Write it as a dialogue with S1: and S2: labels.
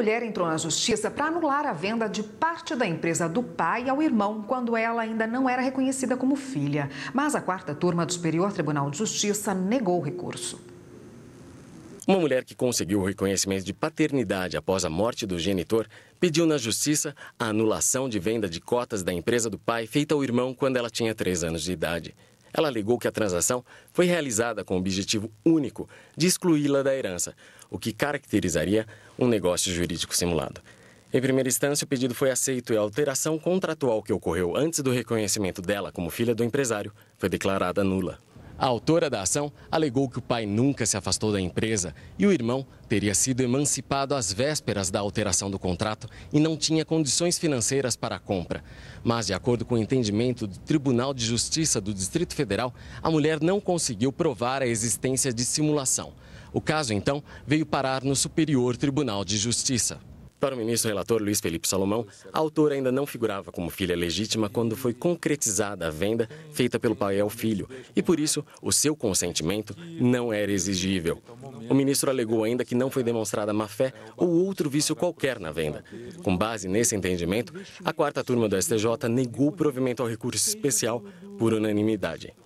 S1: mulher entrou na justiça para anular a venda de parte da empresa do pai ao irmão quando ela ainda não era reconhecida como filha. Mas a quarta turma do Superior Tribunal de Justiça negou o recurso.
S2: Uma mulher que conseguiu o reconhecimento de paternidade após a morte do genitor pediu na justiça a anulação de venda de cotas da empresa do pai feita ao irmão quando ela tinha 3 anos de idade. Ela alegou que a transação foi realizada com o objetivo único de excluí-la da herança, o que caracterizaria um negócio jurídico simulado. Em primeira instância, o pedido foi aceito e a alteração contratual que ocorreu antes do reconhecimento dela como filha do empresário foi declarada nula. A autora da ação alegou que o pai nunca se afastou da empresa e o irmão teria sido emancipado às vésperas da alteração do contrato e não tinha condições financeiras para a compra. Mas, de acordo com o entendimento do Tribunal de Justiça do Distrito Federal, a mulher não conseguiu provar a existência de simulação. O caso, então, veio parar no Superior Tribunal de Justiça. Para o ministro relator Luiz Felipe Salomão, a autora ainda não figurava como filha legítima quando foi concretizada a venda feita pelo pai ao filho, e por isso o seu consentimento não era exigível. O ministro alegou ainda que não foi demonstrada má fé ou outro vício qualquer na venda. Com base nesse entendimento, a quarta turma do STJ negou o provimento ao recurso especial por unanimidade.